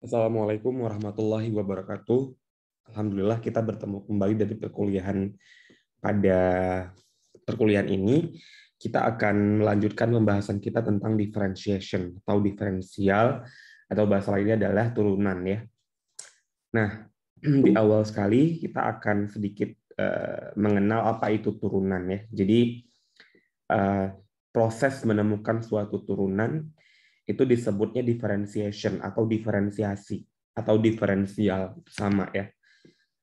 Assalamualaikum warahmatullahi wabarakatuh. Alhamdulillah kita bertemu kembali dari perkuliahan pada perkuliahan ini. Kita akan melanjutkan pembahasan kita tentang differentiation atau diferensial atau bahasa lainnya adalah turunan ya. Nah, di awal sekali kita akan sedikit eh, mengenal apa itu turunan ya. Jadi eh, proses menemukan suatu turunan itu disebutnya differentiation atau diferensiasi atau diferensial sama ya.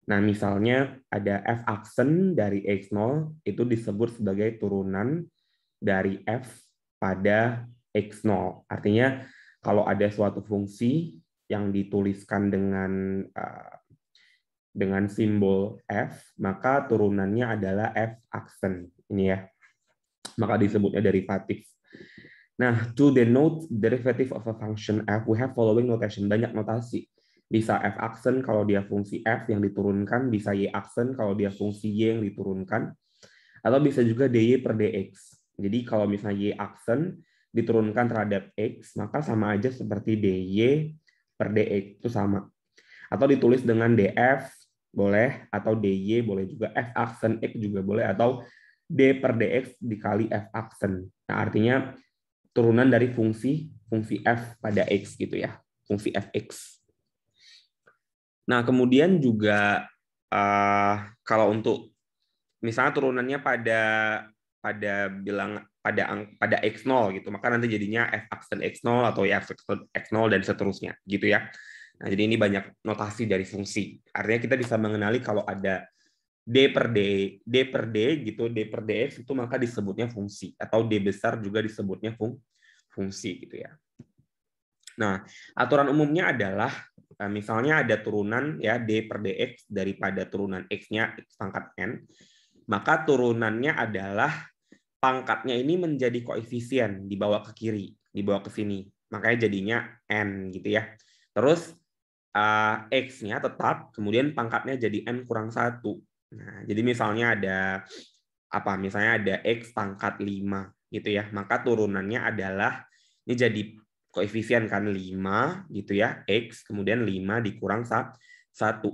Nah, misalnya ada F aksen dari X0 itu disebut sebagai turunan dari F pada X0. Artinya kalau ada suatu fungsi yang dituliskan dengan eh, dengan simbol F, maka turunannya adalah F aksen. Ini ya. Maka disebutnya derivatif. Nah, to denote derivative of a function f, we have following notation. Banyak notasi. Bisa f aksen kalau dia fungsi f yang diturunkan, bisa y aksen kalau dia fungsi y yang diturunkan, atau bisa juga dy per dx. Jadi kalau misalnya y aksen diturunkan terhadap x, maka sama aja seperti dy per dx, itu sama. Atau ditulis dengan df, boleh, atau dy boleh juga, f aksen x juga boleh, atau d per dx dikali f aksen. Nah, artinya turunan dari fungsi fungsi f pada x gitu ya, fungsi fx. Nah, kemudian juga uh, kalau untuk misalnya turunannya pada pada bilang pada ang, pada x0 gitu, maka nanti jadinya f aksen x0 atau ya f x0 dan seterusnya gitu ya. Nah, jadi ini banyak notasi dari fungsi. Artinya kita bisa mengenali kalau ada D per D, D per D gitu, D per DX itu maka disebutnya fungsi atau D besar juga disebutnya fung, fungsi gitu ya. Nah, aturan umumnya adalah eh, misalnya ada turunan ya D per DX daripada turunan X-nya X pangkat N, maka turunannya adalah pangkatnya ini menjadi koefisien dibawa ke kiri, dibawa ke sini. Makanya jadinya N gitu ya. Terus eh, X-nya tetap, kemudian pangkatnya jadi N kurang satu Nah, jadi misalnya ada apa? Misalnya ada x pangkat 5 gitu ya. Maka turunannya adalah ini jadi koefisien kan 5 gitu ya. x kemudian 5 dikurang 1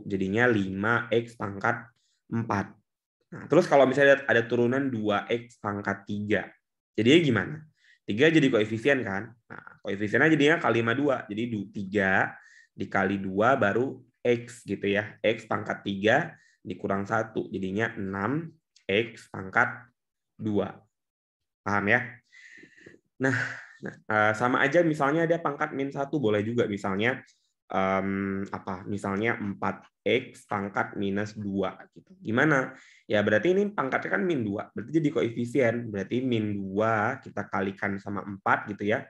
jadinya 5x pangkat 4. Nah, terus kalau misalnya ada turunan 2x pangkat 3. Jadinya gimana? 3 jadi koefisien kan? Nah, koefisiennya jadinya kali 5 2. Jadi 3 dikali 2 baru X gitu ya. X pangkat 3 dikurang satu Jadinya 6X pangkat 2. Paham ya? Nah, nah eh, sama aja misalnya dia pangkat min satu boleh juga misalnya um, apa misalnya 4x pangkat minus dua Gitu. Gimana? Ya berarti ini pangkatnya kan min dua berarti jadi koefisien. Berarti min dua kita kalikan sama 4 gitu ya.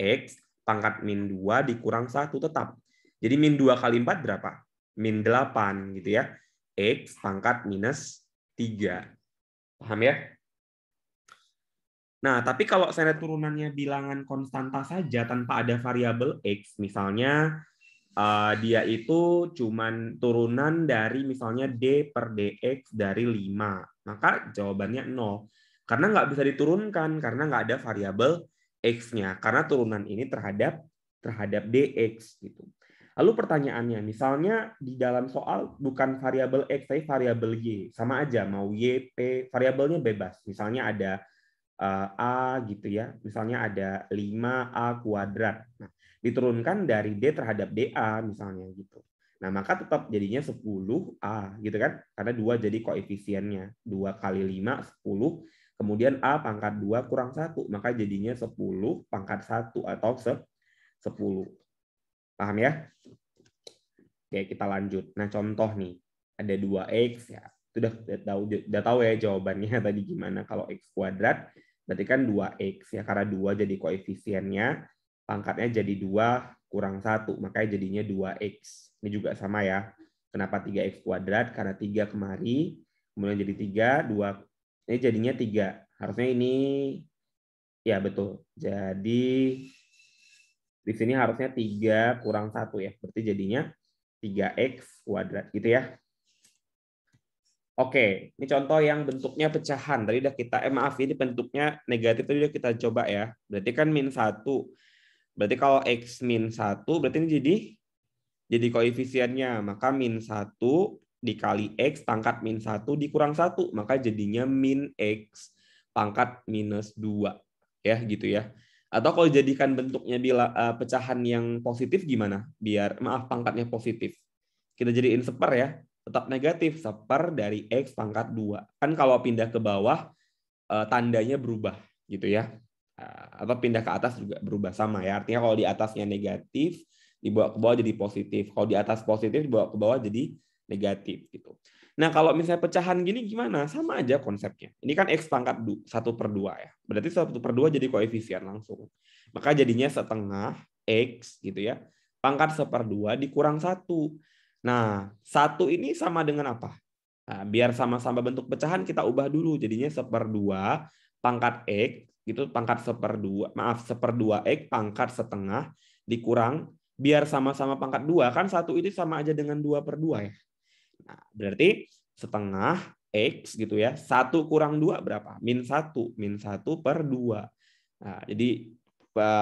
X pangkat min dua dikurang satu tetap. Jadi min dua kali empat berapa? Min delapan gitu ya. X pangkat minus 3. Paham ya? Nah, tapi kalau saya turunannya bilangan konstanta saja tanpa ada variabel X, misalnya eh, dia itu cuman turunan dari misalnya D per DX dari 5. Maka jawabannya 0. Karena nggak bisa diturunkan, karena nggak ada variabel X-nya. Karena turunan ini terhadap terhadap DX. gitu. Lalu pertanyaannya, misalnya di dalam soal bukan variabel x tapi variabel y, sama aja mau y, p, variabelnya bebas. Misalnya ada uh, a gitu ya, misalnya ada 5a kuadrat. Nah, diturunkan dari d terhadap dA misalnya gitu. Nah, maka tetap jadinya 10a gitu kan? Karena dua jadi koefisiennya. 2 kali 5 10, kemudian a pangkat 2 kurang 1, maka jadinya 10 pangkat 1 atau 10. Paham ya? Oke, kita lanjut. Nah, contoh nih, ada 2x ya. Sudah tahu udah tahu ya jawabannya tadi gimana kalau x kuadrat berarti kan 2x ya karena 2 jadi koefisiennya, pangkatnya jadi 2 kurang 1, makanya jadinya 2x. Ini juga sama ya. Kenapa 3x kuadrat? Karena 3 kemari, kemudian jadi 3, 2 ini jadinya 3. Harusnya ini ya betul. Jadi di sini harusnya 3 kurang 1 ya. Berarti jadinya 3x kuadrat gitu ya. Oke, ini contoh yang bentuknya pecahan. Tadi udah kita, eh maaf, ini bentuknya negatif tadi udah kita coba ya. Berarti kan min 1. Berarti kalau x min 1, berarti ini jadi jadi koefisiennya. Maka min 1 dikali x pangkat min 1 dikurang 1. Maka jadinya min x pangkat minus 2. Ya, gitu ya. Atau kalau jadikan bentuknya bila uh, eh, pecahan yang positif gimana? Biar maaf pangkatnya positif. Kita jadiin seper ya. Tetap negatif seper dari x pangkat 2. Kan kalau pindah ke bawah uh, tandanya berubah gitu ya. Uh, atau pindah ke atas juga berubah sama ya. Artinya kalau di atasnya negatif dibawa ke bawah jadi positif. Kalau di atas positif dibawa ke bawah jadi negatif gitu. Nah, kalau misalnya pecahan gini gimana? Sama aja konsepnya. Ini kan X pangkat 1 per 2 ya. Berarti 1 per 2 jadi koefisien langsung. Maka jadinya setengah X gitu ya. Pangkat 1 per 2 dikurang 1. Nah, 1 ini sama dengan apa? Nah, biar sama-sama bentuk pecahan kita ubah dulu. Jadinya 1 per 2 pangkat X gitu pangkat 1 per 2. Maaf, 1 per 2 X pangkat setengah dikurang biar sama-sama pangkat 2. Kan 1 itu sama aja dengan 2 per 2 ya. Nah, berarti setengah X gitu ya. satu kurang dua berapa? Min satu Min satu per dua Nah, jadi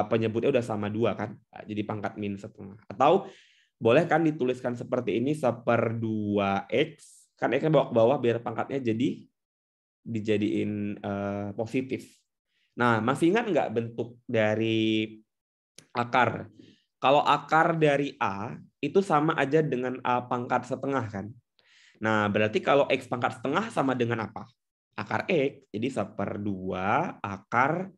penyebutnya udah sama dua kan. Nah, jadi pangkat min setengah. Atau boleh kan dituliskan seperti ini seper dua x Kan X-nya bawa ke bawah biar pangkatnya jadi dijadiin uh, positif. Nah, masih ingat nggak bentuk dari akar? Kalau akar dari A itu sama aja dengan A pangkat setengah kan? Nah, berarti kalau X pangkat setengah sama dengan apa? Akar X, jadi seperdua akar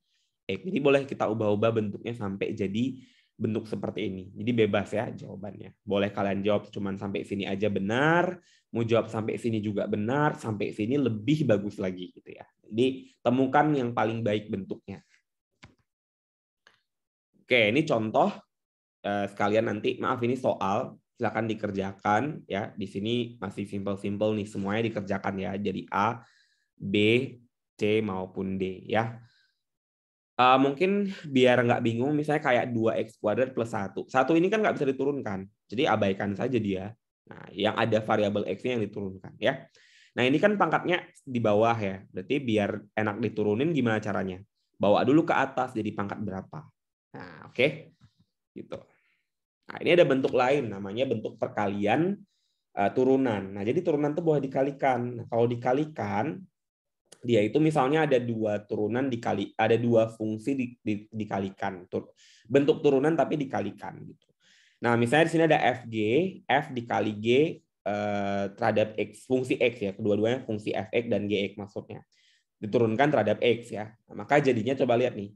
X. ini boleh kita ubah-ubah bentuknya sampai jadi bentuk seperti ini. Jadi bebas ya jawabannya. Boleh kalian jawab cuman sampai sini aja benar, mau jawab sampai sini juga benar, sampai sini lebih bagus lagi gitu ya. Jadi temukan yang paling baik bentuknya. Oke, ini contoh eh, sekalian nanti maaf ini soal silakan dikerjakan ya. Di sini masih simple-simple nih semuanya dikerjakan ya. Jadi A, B, C maupun D ya. Uh, mungkin biar nggak bingung misalnya kayak 2x kuadrat plus satu Satu ini kan nggak bisa diturunkan. Jadi abaikan saja dia. Nah, yang ada variabel x-nya yang diturunkan ya. Nah, ini kan pangkatnya di bawah ya. Berarti biar enak diturunin gimana caranya? Bawa dulu ke atas jadi pangkat berapa. Nah, oke. Okay? Gitu. Nah, ini ada bentuk lain namanya bentuk perkalian uh, turunan. Nah, jadi turunan itu boleh dikalikan. Nah, kalau dikalikan dia itu misalnya ada dua turunan dikali ada dua fungsi di, di, dikalikan tur, bentuk turunan tapi dikalikan gitu. Nah misalnya di sini ada fg f dikali g uh, terhadap x fungsi x ya kedua-duanya fungsi fx dan gx maksudnya diturunkan terhadap x ya. Nah, maka jadinya coba lihat nih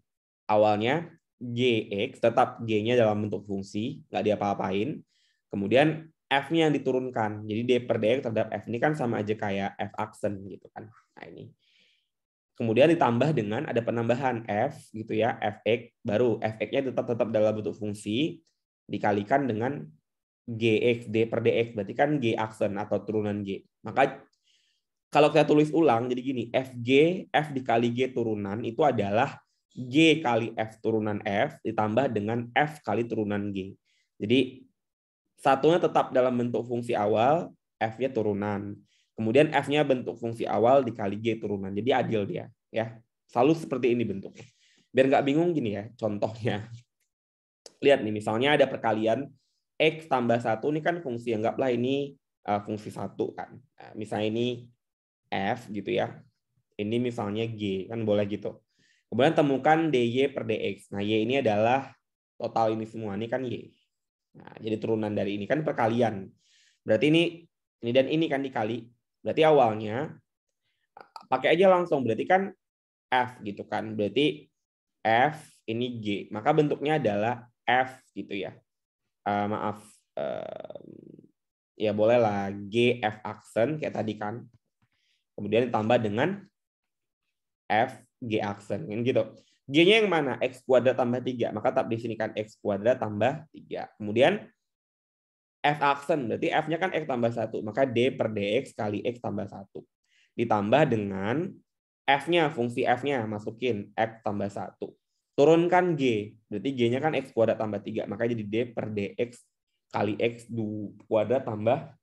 awalnya GX, tetap G-nya dalam bentuk fungsi, nggak diapa-apain. Kemudian F-nya yang diturunkan. Jadi D per DX terhadap F ini kan sama aja kayak F aksen gitu kan. Nah ini. Kemudian ditambah dengan ada penambahan F gitu ya, Fx, baru Fx-nya tetap tetap dalam bentuk fungsi, dikalikan dengan GX, D per DX, berarti kan G aksen atau turunan G. Maka kalau kita tulis ulang, jadi gini, FG, F dikali G turunan itu adalah G kali F turunan F ditambah dengan F kali turunan G. Jadi satunya tetap dalam bentuk fungsi awal, F-nya turunan. Kemudian F-nya bentuk fungsi awal dikali G turunan. Jadi adil dia. ya Selalu seperti ini bentuknya. Biar nggak bingung gini ya contohnya. Lihat nih, misalnya ada perkalian X tambah 1, ini kan fungsi, anggaplah ini uh, fungsi satu kan. Nah, misalnya ini F gitu ya. Ini misalnya G, kan boleh gitu Kemudian temukan dy per dx. Nah, y ini adalah total ini semua. Ini kan y. Nah, jadi turunan dari ini kan perkalian. Berarti ini ini dan ini kan dikali. Berarti awalnya pakai aja langsung. Berarti kan f gitu kan. Berarti f ini g. Maka bentuknya adalah f gitu ya. Uh, maaf. Uh, ya bolehlah g f aksen kayak tadi kan. Kemudian ditambah dengan f G aksen kan gitu. G-nya yang mana? X kuadrat tambah 3. Maka di sini kan X kuadrat tambah 3. Kemudian F aksen, berarti F-nya kan X tambah 1. Maka D per DX kali X tambah 1. Ditambah dengan F-nya, fungsi F-nya masukin X tambah 1. Turunkan G, berarti G-nya kan X kuadrat tambah 3. Maka jadi D per DX kali X kuadrat tambah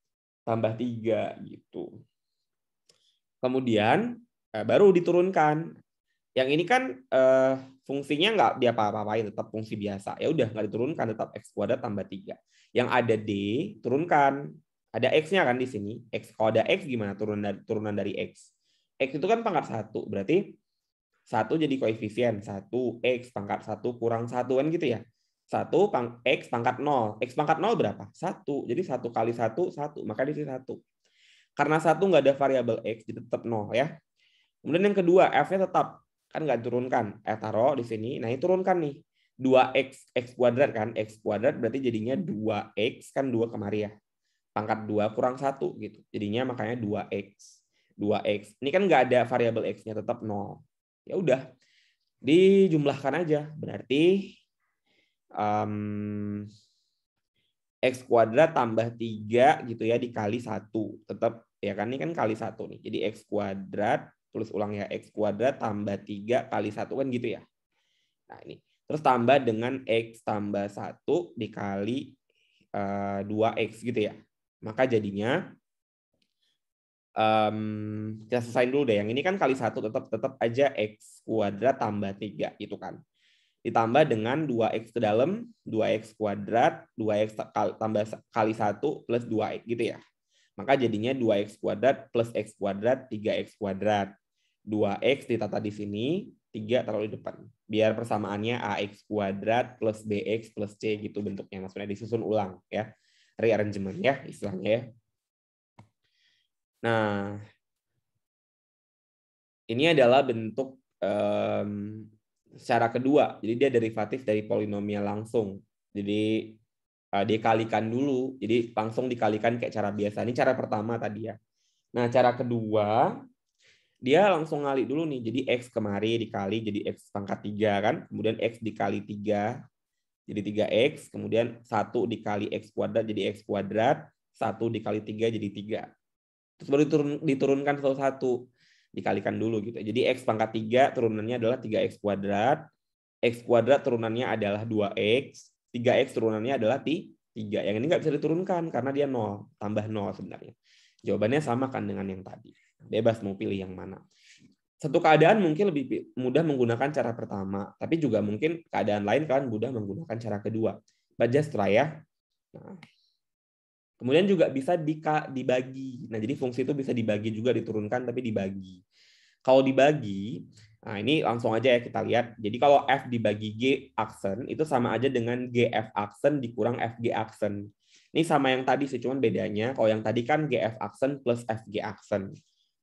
tambah 3 gitu. Kemudian eh, baru diturunkan yang ini kan uh, fungsinya nggak dia apa apain tetap fungsi biasa. Ya udah nggak diturunkan, tetap x kuadrat tambah tiga Yang ada d turunkan, ada x-nya kan di sini. X kalau ada x gimana turunan dari turunan dari x? X itu kan pangkat satu, berarti satu jadi koefisien satu x pangkat satu kurang satu kan gitu ya. satu pang x pangkat nol X pangkat nol berapa? satu Jadi satu kali satu satu Maka di sini satu Karena satu nggak ada variabel x, jadi tetap nol ya. Kemudian yang kedua, f-nya tetap kan nggak turunkan eh taro di sini nah ini turunkan nih 2x x kuadrat kan x kuadrat berarti jadinya 2x kan dua kemari ya pangkat dua kurang satu gitu jadinya makanya 2x 2x ini kan nggak ada variabel x-nya tetap nol, ya udah dijumlahkan aja berarti um, x kuadrat tambah tiga gitu ya dikali satu tetap ya kan ini kan kali satu nih jadi x kuadrat tulis ulang ya x kuadrat tambah 3 kali 1 kan gitu ya. Nah, ini. Terus tambah dengan x tambah 1 dikali uh, eh, 2x gitu ya. Maka jadinya um, kita selesai dulu deh. Yang ini kan kali satu tetap tetap aja x kuadrat tambah 3 itu kan. Ditambah dengan 2x ke dalam, 2x kuadrat, 2x tambah kali 1 plus 2x gitu ya. Maka jadinya 2x kuadrat plus x kuadrat 3x kuadrat. 2x ditata di sini, 3 terlalu di depan. Biar persamaannya ax kuadrat plus bx plus c gitu bentuknya. Maksudnya disusun ulang ya. Rearrangement ya istilahnya ya. Nah, ini adalah bentuk um, secara kedua. Jadi dia derivatif dari polinomial langsung. Jadi uh, dikalikan dulu. Jadi langsung dikalikan kayak cara biasa. Ini cara pertama tadi ya. Nah, cara kedua dia langsung ngali dulu nih. Jadi x kemari dikali jadi x pangkat 3 kan. Kemudian x dikali 3 jadi 3x, kemudian 1 dikali x kuadrat jadi x kuadrat, 1 dikali 3 jadi 3. Terus baru diturun, diturunkan satu-satu, dikalikan dulu gitu. Jadi x pangkat 3 turunannya adalah 3x kuadrat, x kuadrat turunannya adalah 2x, tiga x turunannya adalah tiga Yang ini nggak bisa diturunkan karena dia nol tambah nol sebenarnya. Jawabannya sama kan dengan yang tadi. Bebas mau pilih yang mana. Satu keadaan mungkin lebih mudah menggunakan cara pertama, tapi juga mungkin keadaan lain kan mudah menggunakan cara kedua. But just try ya. Nah, kemudian juga bisa dibagi. Nah, jadi fungsi itu bisa dibagi juga diturunkan tapi dibagi. Kalau dibagi, Nah, ini langsung aja ya kita lihat. Jadi kalau F dibagi G aksen, itu sama aja dengan GF aksen dikurang FG aksen. Ini sama yang tadi sih, cuman bedanya kalau yang tadi kan GF aksen plus FG aksen.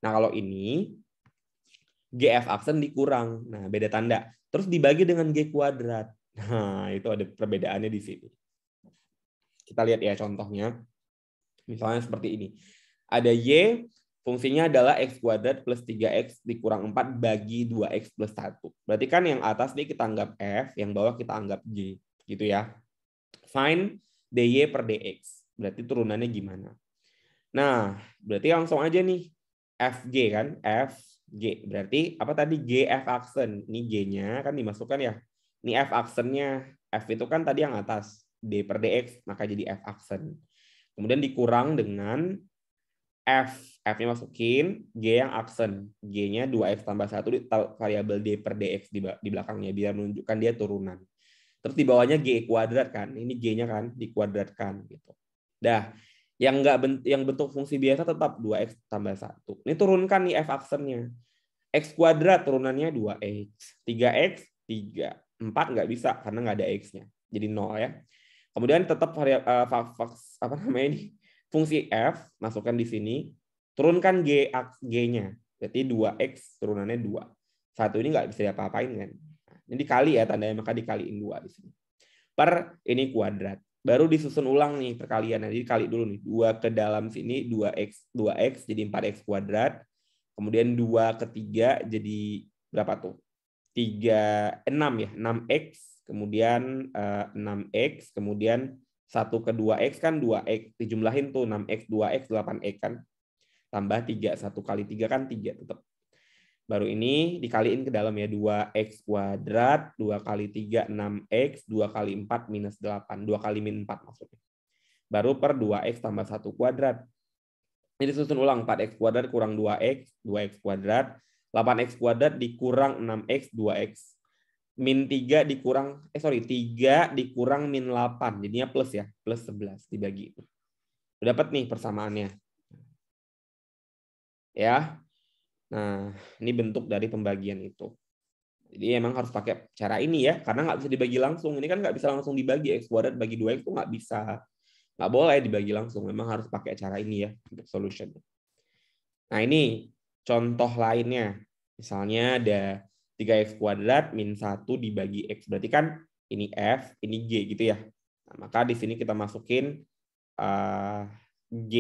Nah, kalau ini GF aksen dikurang. Nah, beda tanda. Terus dibagi dengan G kuadrat. Nah, itu ada perbedaannya di sini. Kita lihat ya contohnya. Misalnya seperti ini. Ada Y Fungsinya adalah X kuadrat plus 3X dikurang 4 bagi 2X plus 1. Berarti kan yang atas nih kita anggap F, yang bawah kita anggap G. Gitu ya. Find DY per DX. Berarti turunannya gimana? Nah, berarti langsung aja nih. FG kan? FG. Berarti apa tadi? GF aksen. Ini G-nya kan dimasukkan ya. Ini F aksennya. F itu kan tadi yang atas. D per DX. Maka jadi F aksen. Kemudian dikurang dengan F. F-nya masukin, G yang aksen. G-nya 2F tambah 1 variabel D per DX di, di belakangnya, biar menunjukkan dia turunan. Terus di bawahnya G kuadrat kan, ini G-nya kan, dikuadratkan gitu. Dah, yang enggak bent yang bentuk fungsi biasa tetap 2x tambah 1. Ini turunkan nih f aksennya. x kuadrat turunannya 2x. 3x 3. 4 nggak bisa karena nggak ada x-nya. Jadi 0 ya. Kemudian tetap variabel uh, apa namanya ini? fungsi f masukkan di sini, turunkan g g-nya. Berarti 2x turunannya 2. Satu ini nggak bisa diapa-apain kan. Nah, ini dikali ya tandanya maka dikaliin 2 di sini. Per ini kuadrat. Baru disusun ulang nih perkalian. Jadi kali dulu nih. 2 ke dalam sini 2x 2x jadi 4x kuadrat. Kemudian 2 ke 3 jadi berapa tuh? 3 6 ya, 6x kemudian 6x eh, kemudian 1 ke 2X kan 2X. Dijumlahin tuh 6X, 2X, 8X kan. Tambah 3. 1 kali 3 kan 3 tetap. Baru ini dikaliin ke dalam ya. 2X kuadrat, 2 kali 3, 6X, 2 kali 4, minus 8. 2 kali min 4 maksudnya. Baru per 2X tambah 1 kuadrat. Ini susun ulang. 4X kuadrat kurang 2X, 2X kuadrat. 8X kuadrat dikurang 6X, 2X min 3 dikurang, eh sorry, 3 dikurang min 8. Jadinya plus ya, plus 11 dibagi. Udah dapat nih persamaannya. Ya. Nah, ini bentuk dari pembagian itu. Jadi emang harus pakai cara ini ya, karena nggak bisa dibagi langsung. Ini kan nggak bisa langsung dibagi, X kuadrat bagi 2X itu nggak bisa. Nggak boleh dibagi langsung, memang harus pakai cara ini ya, untuk solution. Nah ini contoh lainnya. Misalnya ada 3x kuadrat min 1 dibagi x. Berarti kan ini f, ini g gitu ya. Nah, maka di sini kita masukin uh, g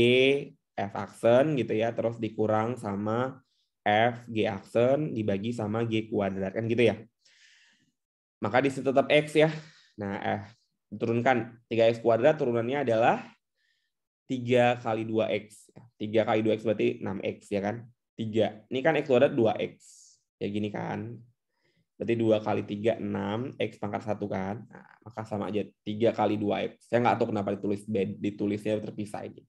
f aksen gitu ya, terus dikurang sama f g aksen dibagi sama g kuadrat kan gitu ya. Maka di sini tetap x ya. Nah, eh, f turunkan 3x kuadrat turunannya adalah 3 kali 2x. 3 kali 2x berarti 6x ya kan? 3. Ini kan x kuadrat 2x ya gini kan berarti dua kali tiga enam x pangkat satu kan nah, maka sama aja tiga kali dua x saya nggak tahu kenapa ditulis ditulisnya terpisah ini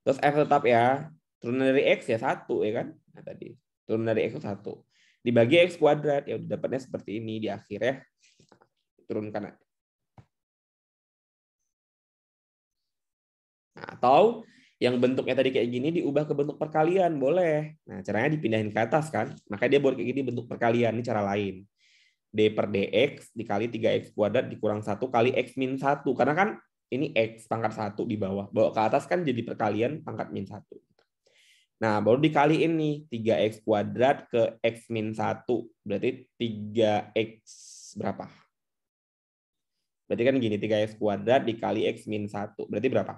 terus f tetap ya turun dari x ya satu ya kan nah tadi turun dari x satu dibagi x kuadrat ya udah dapatnya seperti ini di akhirnya turunkan aja. Nah, atau yang bentuknya tadi kayak gini diubah ke bentuk perkalian boleh. Nah, caranya dipindahin ke atas kan. Makanya dia buat kayak gini bentuk perkalian, ini cara lain. D per dx dikali 3x kuadrat dikurang 1 kali x min 1. Karena kan ini x pangkat 1 di bawah. Bawa ke atas kan jadi perkalian pangkat min 1. Nah, baru dikali ini 3x kuadrat ke x min 1. Berarti 3x berapa? Berarti kan gini, 3x kuadrat dikali x min 1. Berarti berapa?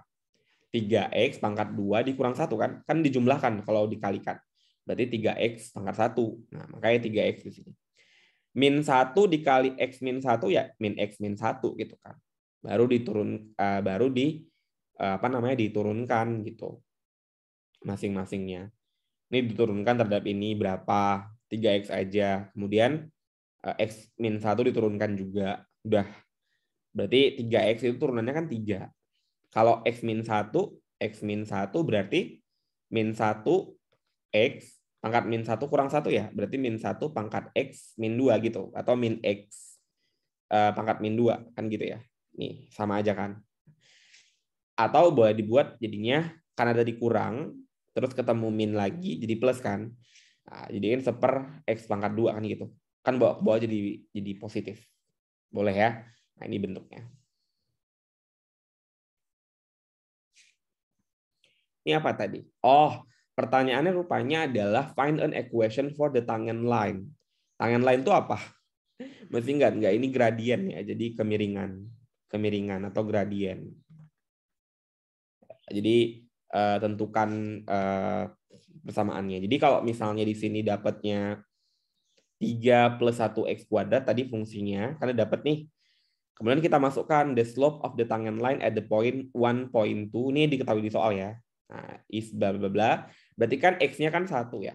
3X pangkat 2 dikurang 1 kan? Kan dijumlahkan kalau dikalikan. Berarti 3X pangkat 1. Nah, makanya 3X di sini. Min 1 dikali X min 1 ya min X min 1 gitu kan. Baru diturun uh, baru di uh, apa namanya diturunkan gitu. Masing-masingnya. Ini diturunkan terhadap ini berapa? 3X aja. Kemudian uh, X min 1 diturunkan juga. Udah. Berarti 3X itu turunannya kan 3. Kalau X min 1, X min 1 berarti min 1 X pangkat min 1 kurang 1 ya. Berarti min 1 pangkat X min 2 gitu. Atau min X eh, pangkat min 2. Kan gitu ya. Nih, sama aja kan. Atau boleh dibuat jadinya karena tadi kurang, terus ketemu min lagi, jadi plus kan. Nah, jadi kan seper X pangkat 2 kan gitu. Kan bawa, bawa jadi jadi positif. Boleh ya? Nah, ini bentuknya. Ini apa tadi? Oh, pertanyaannya rupanya adalah find an equation for the tangent line. Tangent line itu apa? Mesti enggak? Enggak, ini gradien ya. Jadi kemiringan. Kemiringan atau gradien. Jadi eh, tentukan eh, persamaannya. Jadi kalau misalnya di sini dapatnya 3 plus 1 X kuadrat tadi fungsinya, karena dapat nih. Kemudian kita masukkan the slope of the tangent line at the point 1.2. Ini diketahui di soal ya. Nah, if bla bla bla. Berarti kan x-nya kan satu ya.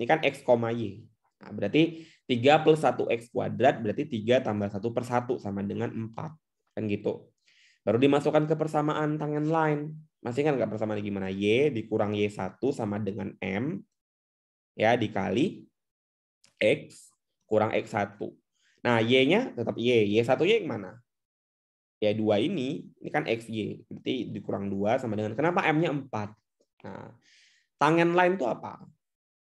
Ini kan x, y. Nah, berarti 3 plus satu x kuadrat berarti 3 tambah satu per satu sama dengan empat Kan gitu. Baru dimasukkan ke persamaan tangan lain. Masih kan nggak persamaan gimana? Y dikurang Y1 sama dengan M. Ya, dikali X kurang X1. Nah, Y-nya tetap Y. y satu Y mana? ya dua ini ini kan xy berarti dikurang dua sama dengan kenapa m-nya 4 nah tangen lain kan, itu apa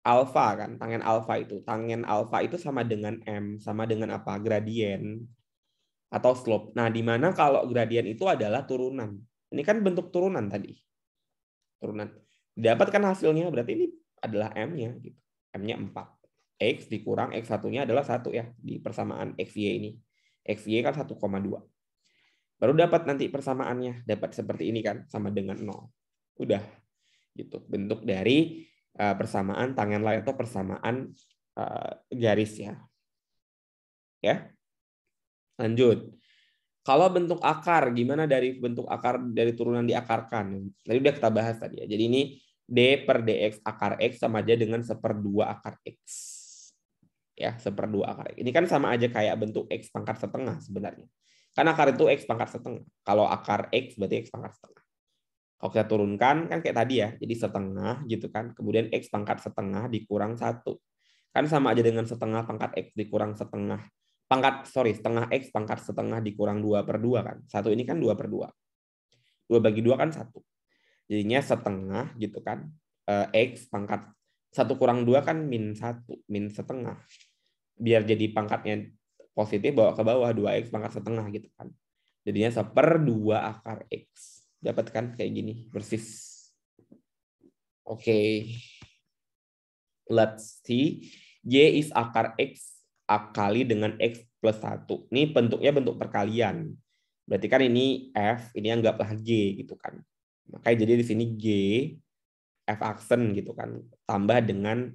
alfa kan tangen alfa itu tangen alfa itu sama dengan m sama dengan apa gradien atau slope nah di mana kalau gradien itu adalah turunan ini kan bentuk turunan tadi turunan dapatkan hasilnya berarti ini adalah m-nya gitu m-nya 4 x dikurang x satunya adalah satu ya di persamaan xy ini xy kan 1,2 Baru dapat nanti persamaannya, dapat seperti ini kan, sama dengan nol Udah. gitu Bentuk dari eh, persamaan tangan lain atau persamaan eh, garis ya. Ya. Lanjut. Kalau bentuk akar, gimana dari bentuk akar dari turunan diakarkan? Tadi udah kita bahas tadi ya. Jadi ini D per DX akar X sama aja dengan seper dua akar X. Ya, seper dua akar X. Ini kan sama aja kayak bentuk X pangkat setengah sebenarnya. Karena akar itu X pangkat setengah. Kalau akar X berarti X pangkat setengah. Kalau kita turunkan, kan kayak tadi ya, jadi setengah gitu kan. Kemudian X pangkat setengah dikurang satu. Kan sama aja dengan setengah pangkat X dikurang setengah. Pangkat, sorry, setengah X pangkat setengah dikurang dua per dua kan. Satu ini kan dua per dua. Dua bagi dua kan satu. Jadinya setengah gitu kan. Eh, X pangkat satu kurang dua kan min satu min setengah biar jadi pangkatnya positif bawa ke bawah 2x pangkat setengah gitu kan. Jadinya seper 2 akar x. Dapat kan kayak gini, persis. Oke. Okay. Let's see. Y is akar x akali dengan x plus 1. Ini bentuknya bentuk perkalian. Berarti kan ini f, ini yang anggaplah g gitu kan. Makanya jadi di sini g f aksen gitu kan. Tambah dengan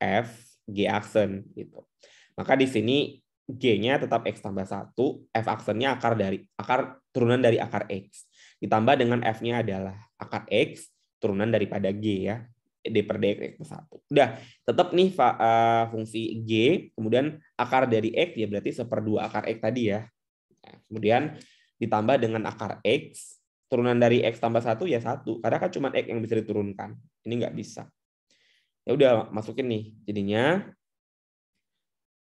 f g aksen gitu. Maka di sini G-nya tetap X tambah satu, F aksennya akar dari akar turunan dari akar X. Ditambah dengan F-nya adalah akar X, turunan daripada G ya. D per D X plus 1. Udah, tetap nih eh, fungsi G, kemudian akar dari X, ya berarti seperdua akar X tadi ya. Nah, kemudian ditambah dengan akar X, turunan dari X tambah satu ya satu, Karena kan cuma X yang bisa diturunkan. Ini nggak bisa. Ya udah, masukin nih. Jadinya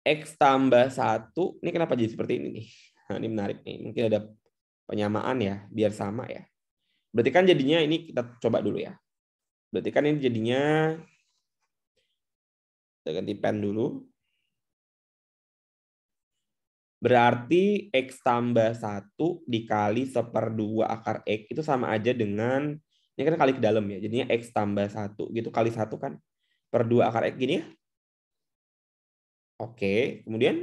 X tambah 1, ini kenapa jadi seperti ini nih? Nah, ini menarik nih, mungkin ada penyamaan ya, biar sama ya. Berarti kan jadinya ini kita coba dulu ya. Berarti kan ini jadinya, kita ganti pen dulu. Berarti X tambah 1 dikali seperdua akar X itu sama aja dengan, ini kan kali ke dalam ya, jadinya X tambah 1 gitu, kali 1 kan, per 2 akar X gini ya, Oke, kemudian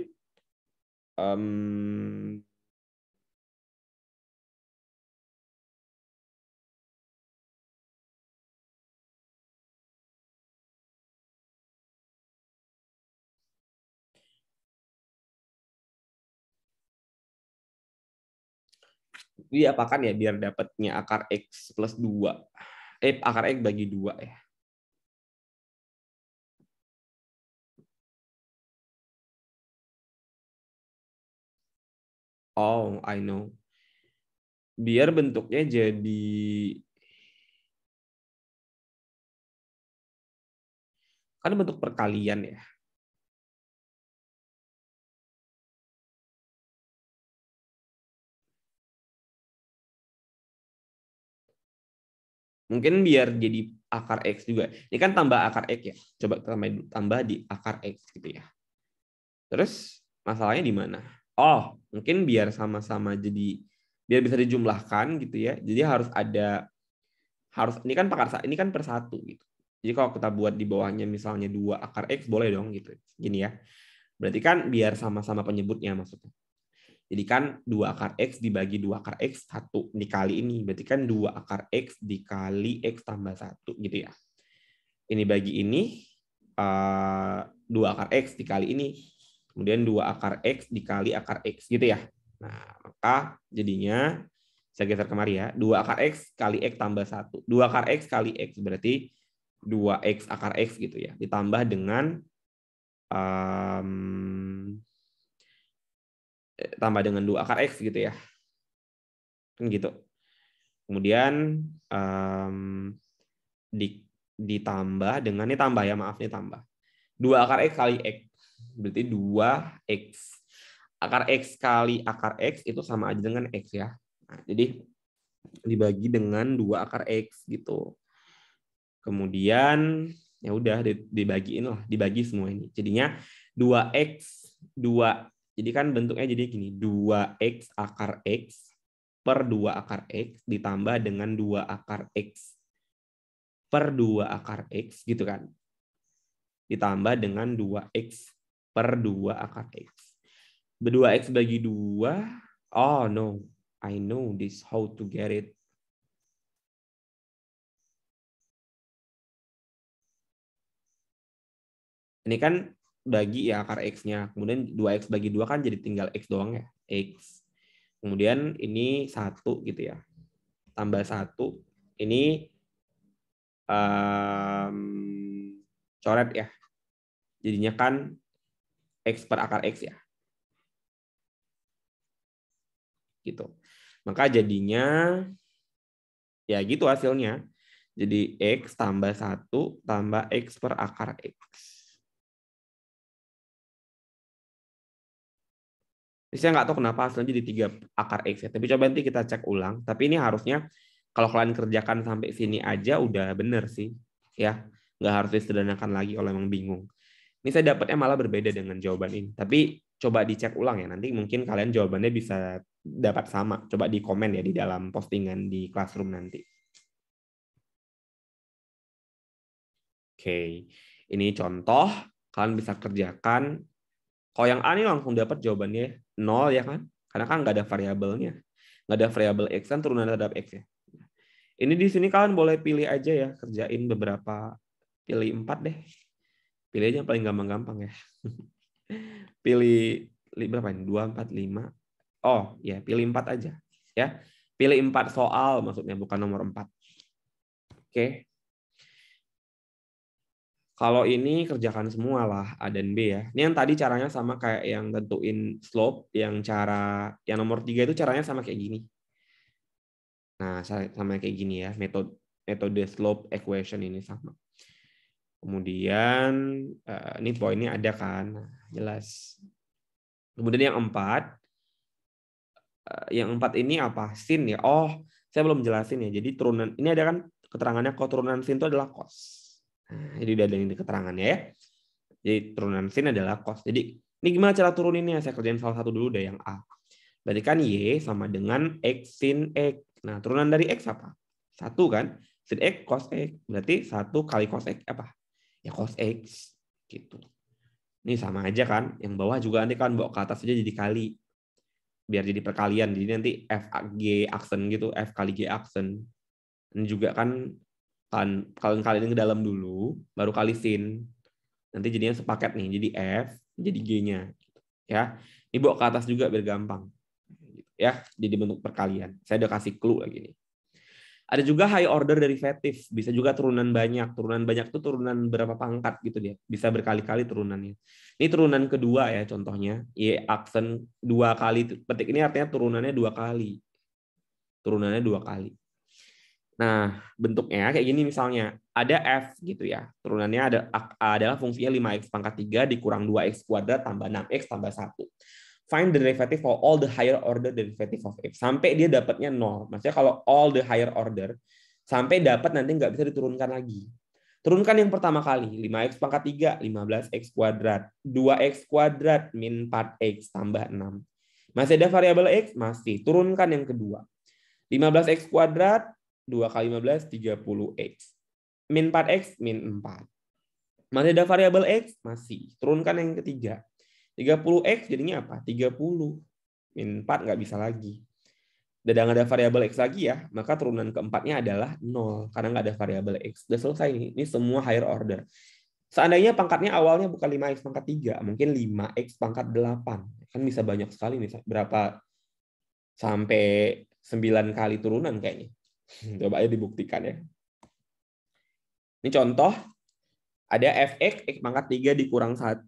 um, diapakan ya biar dapatnya akar x plus dua, Eh, akar x bagi dua ya. Oh, I know. Biar bentuknya jadi kan bentuk perkalian ya. Mungkin biar jadi akar X juga. Ini kan tambah akar X ya. Coba tambah, di akar X gitu ya. Terus masalahnya di mana? oh mungkin biar sama-sama jadi biar bisa dijumlahkan gitu ya jadi harus ada harus ini kan pakar ini kan persatu gitu jadi kalau kita buat di bawahnya misalnya dua akar x boleh dong gitu gini ya berarti kan biar sama-sama penyebutnya maksudnya jadi kan dua akar x dibagi dua akar x satu dikali ini berarti kan dua akar x dikali x tambah satu gitu ya ini bagi ini eh, dua akar x dikali ini kemudian 2 akar X dikali akar X gitu ya. Nah, maka jadinya saya geser kemari ya. 2 akar X kali X tambah 1. 2 akar X kali X berarti 2X akar X gitu ya. Ditambah dengan um, tambah dengan 2 akar X gitu ya. Kan gitu. Kemudian um, di, ditambah dengan, ini tambah ya maaf, ini tambah. 2 akar X kali X Berarti 2X. Akar X kali akar X itu sama aja dengan X ya. Nah, jadi dibagi dengan dua akar X gitu. Kemudian ya udah dibagiin lah, dibagi semua ini. Jadinya 2X, 2, jadi kan bentuknya jadi gini, 2X akar X per 2 akar X ditambah dengan 2 akar X per 2 akar X gitu kan. Ditambah dengan 2X per 2 akar X. 2X bagi 2. Oh no, I know this how to get it. Ini kan bagi ya akar X-nya. Kemudian 2X bagi 2 kan jadi tinggal X doang ya. X. Kemudian ini 1 gitu ya. Tambah 1. Ini um, coret ya. Jadinya kan X per akar X ya. Gitu. Maka jadinya ya gitu hasilnya. Jadi X tambah 1 tambah X per akar X. Saya nggak tahu kenapa hasilnya jadi 3 akar X ya. Tapi coba nanti kita cek ulang. Tapi ini harusnya kalau kalian kerjakan sampai sini aja udah bener sih. ya Nggak harus disederhanakan lagi kalau emang bingung. Ini saya dapatnya malah berbeda dengan jawaban ini. Tapi coba dicek ulang ya. Nanti mungkin kalian jawabannya bisa dapat sama. Coba di komen ya di dalam postingan di Classroom nanti. Oke, ini contoh kalian bisa kerjakan. Kalau yang A ini langsung dapat jawabannya nol ya kan? Karena kan nggak ada variabelnya. Nggak ada variabel X kan turunan terhadap X ya. Ini di sini kalian boleh pilih aja ya, kerjain beberapa, pilih empat deh. Pilih aja yang paling gampang-gampang ya. pilih berapa ini? 2, 4, 5. Oh, ya pilih 4 aja. ya Pilih 4 soal maksudnya, bukan nomor 4. Oke. Kalau ini kerjakan semua lah A dan B ya. Ini yang tadi caranya sama kayak yang tentuin slope, yang cara yang nomor 3 itu caranya sama kayak gini. Nah, sama kayak gini ya, metode metode slope equation ini sama. Kemudian eh, ini poinnya ada kan, nah, jelas. Kemudian yang empat, eh, yang empat ini apa? Sin ya. Oh, saya belum jelasin ya. Jadi turunan ini ada kan keterangannya turunan sin itu adalah kos. Nah, jadi udah ada ini keterangannya ya. Jadi turunan sin adalah kos. Jadi ini gimana cara turun turuninnya? Saya kerjain salah satu dulu deh yang A. Berarti kan Y sama dengan X sin X. Nah, turunan dari X apa? Satu kan? Sin X cos X. Berarti satu kali cos X apa? ya cos X gitu. Ini sama aja kan, yang bawah juga nanti kan bawa ke atas aja jadi kali. Biar jadi perkalian, jadi nanti F G aksen gitu, F kali G aksen. Ini juga kan kan kalian kalian ke dalam dulu, baru kali sin. Nanti jadinya sepaket nih, jadi F, jadi G-nya. Ya, ini bawa ke atas juga biar gampang. Gitu, ya, jadi bentuk perkalian. Saya udah kasih clue lagi nih. Ada juga high order derivatif, bisa juga turunan banyak. Turunan banyak itu turunan berapa pangkat gitu dia, bisa berkali-kali turunannya. Ini turunan kedua ya contohnya, y iya, aksen dua kali petik ini artinya turunannya dua kali. Turunannya dua kali. Nah, bentuknya kayak gini misalnya, ada f gitu ya. Turunannya ada adalah fungsinya 5x pangkat 3 dikurang 2x kuadrat tambah 6x tambah 1 find the derivative for all the higher order derivative of f sampai dia dapatnya nol. Maksudnya kalau all the higher order sampai dapat nanti nggak bisa diturunkan lagi. Turunkan yang pertama kali, 5x pangkat 3, 15x kuadrat. 2x kuadrat min 4x tambah 6. Masih ada variabel x? Masih. Turunkan yang kedua. 15x kuadrat, 2 kali 15, 30x. Min 4x, min 4. Masih ada variabel x? Masih. Turunkan yang ketiga. 30X jadinya apa? 30. Min 4 nggak bisa lagi. Dan nggak ada variabel X lagi ya, maka turunan keempatnya adalah 0. Karena nggak ada variabel X. Sudah selesai nih. Ini semua higher order. Seandainya pangkatnya awalnya bukan 5X pangkat 3, mungkin 5X pangkat 8. Kan bisa banyak sekali nih. Berapa sampai 9 kali turunan kayaknya. Coba aja dibuktikan ya. Ini contoh. Ada fx, x pangkat 3 dikurang 1,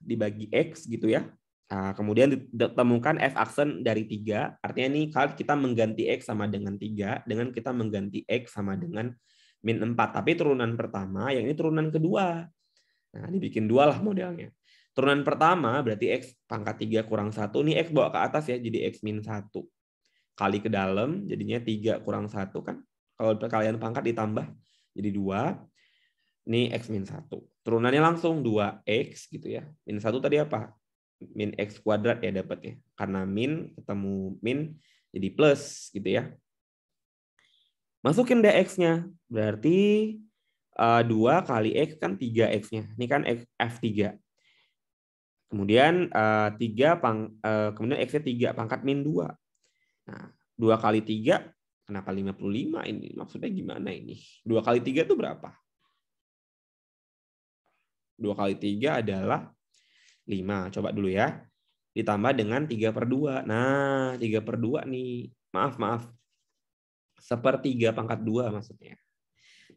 dibagi X gitu ya. Nah, kemudian ditemukan F aksen dari tiga Artinya ini kalau kita mengganti X sama dengan tiga dengan kita mengganti X sama dengan min empat Tapi turunan pertama, yang ini turunan kedua. Nah, dibikin dua lah modelnya. Turunan pertama berarti X pangkat tiga kurang satu Ini X bawa ke atas ya, jadi X min satu Kali ke dalam, jadinya tiga kurang satu kan. Kalau kalian pangkat ditambah, jadi dua ini X min 1. Turunannya langsung 2X gitu ya. Min 1 tadi apa? Min X kuadrat ya dapatnya. Karena min ketemu min jadi plus gitu ya. Masukin dx-nya. Berarti uh, eh, 2 kali x kan 3x-nya. Ini kan x, f3. Kemudian uh, eh, 3 pang, uh, kemudian x-nya 3 pangkat min 2. Nah, 2 kali 3 kenapa 55 ini? Maksudnya gimana ini? 2 kali 3 itu berapa? 2 kali 3 adalah 5. Coba dulu ya. Ditambah dengan 3 per 2. Nah, 3 per 2 nih. Maaf, maaf. 1 per 3 pangkat 2 maksudnya.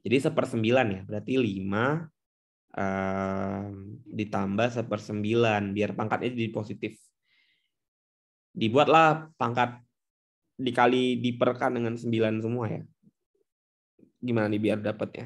Jadi 1 per 9 ya. Berarti 5 eh, ditambah 1 per 9. Biar pangkatnya jadi positif. Dibuatlah pangkat dikali diperkan dengan 9 semua ya. Gimana nih biar dapatnya?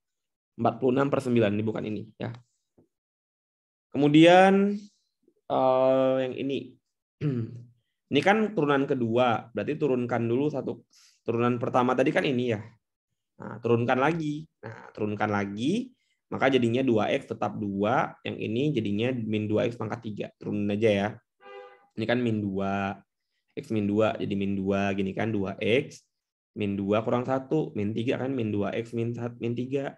46 per 9, ini bukan ini. ya. Kemudian uh, yang ini. ini kan turunan kedua, berarti turunkan dulu satu turunan pertama tadi kan ini ya. Nah, turunkan lagi. Nah, turunkan lagi, maka jadinya 2x tetap 2, yang ini jadinya min 2x pangkat 3. Turunin aja ya. Ini kan min 2, x min 2 jadi min 2, gini kan 2x, min 2 kurang 1, min 3 kan min 2x min, min 3.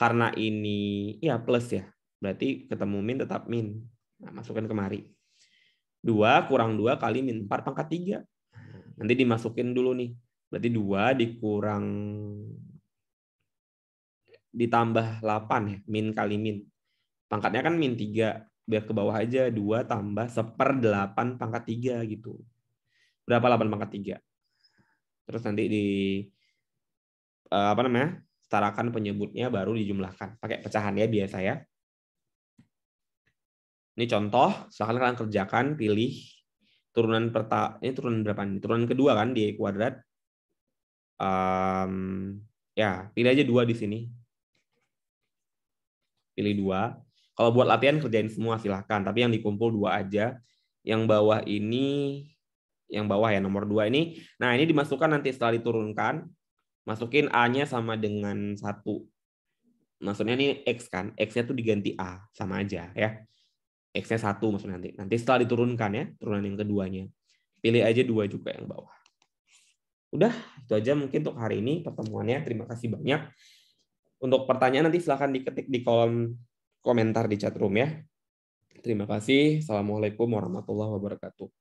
Karena ini ya plus ya. Berarti ketemu min tetap min. Nah, masukkan kemari. 2 kurang 2 kali min 4 pangkat 3. Nanti dimasukin dulu nih. Berarti 2 dikurang ditambah 8 ya, min kali min. Pangkatnya kan min 3. Biar ke bawah aja 2 tambah 1 per 8 pangkat 3 gitu. Berapa 8 pangkat 3? Terus nanti di eh, apa namanya? setarakan penyebutnya baru dijumlahkan. Pakai pecahan ya biasa ya. Ini contoh, silahkan kalian kerjakan, pilih turunan perta ini turunan berapa nih? Turunan kedua kan di kuadrat. Um, ya, pilih aja dua di sini. Pilih dua. Kalau buat latihan kerjain semua silahkan, tapi yang dikumpul dua aja. Yang bawah ini yang bawah ya nomor dua ini. Nah, ini dimasukkan nanti setelah diturunkan masukin A-nya sama dengan satu. Maksudnya ini X kan, X-nya tuh diganti A, sama aja ya. X-nya satu maksudnya nanti. Nanti setelah diturunkan ya, turunan yang keduanya. Pilih aja dua juga yang bawah. Udah, itu aja mungkin untuk hari ini pertemuannya. Terima kasih banyak. Untuk pertanyaan nanti silahkan diketik di kolom komentar di chat room ya. Terima kasih. Assalamualaikum warahmatullahi wabarakatuh.